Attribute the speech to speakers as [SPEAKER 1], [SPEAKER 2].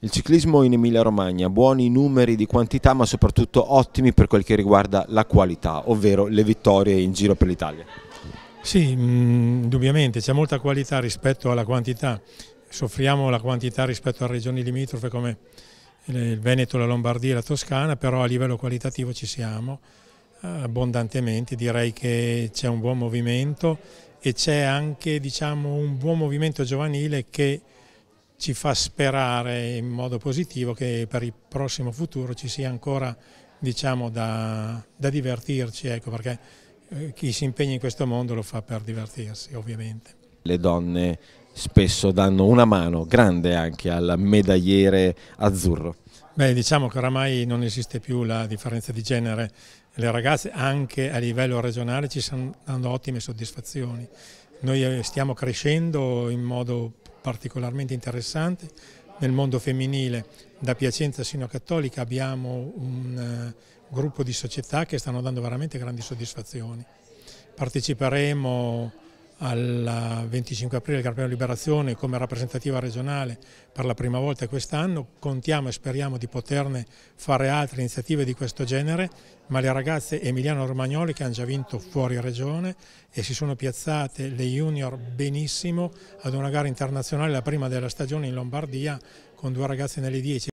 [SPEAKER 1] Il ciclismo in Emilia-Romagna, buoni numeri di quantità ma soprattutto ottimi per quel che riguarda la qualità, ovvero le vittorie in giro per l'Italia.
[SPEAKER 2] Sì, mm, indubbiamente c'è molta qualità rispetto alla quantità, soffriamo la quantità rispetto a regioni limitrofe come il Veneto, la Lombardia e la Toscana, però a livello qualitativo ci siamo eh, abbondantemente, direi che c'è un buon movimento e c'è anche diciamo, un buon movimento giovanile che ci fa sperare in modo positivo che per il prossimo futuro ci sia ancora diciamo, da, da, divertirci, ecco, perché eh, chi si impegna in questo mondo lo fa per divertirsi ovviamente.
[SPEAKER 3] Le donne spesso danno una mano grande anche al medagliere azzurro.
[SPEAKER 2] Beh, diciamo che oramai non esiste più la differenza di genere, le ragazze anche a livello regionale ci stanno dando ottime soddisfazioni, noi eh, stiamo crescendo in modo particolarmente interessante. Nel mondo femminile, da Piacenza sino a Cattolica, abbiamo un eh, gruppo di società che stanno dando veramente grandi soddisfazioni. Parteciperemo al 25 aprile il campionato Liberazione come rappresentativa regionale per la prima volta quest'anno, contiamo e speriamo di poterne fare altre iniziative di questo genere, ma le ragazze emiliano-romagnoli che hanno già vinto fuori regione e si sono piazzate le junior benissimo ad una gara internazionale, la prima della stagione in Lombardia, con due ragazze nelle 10.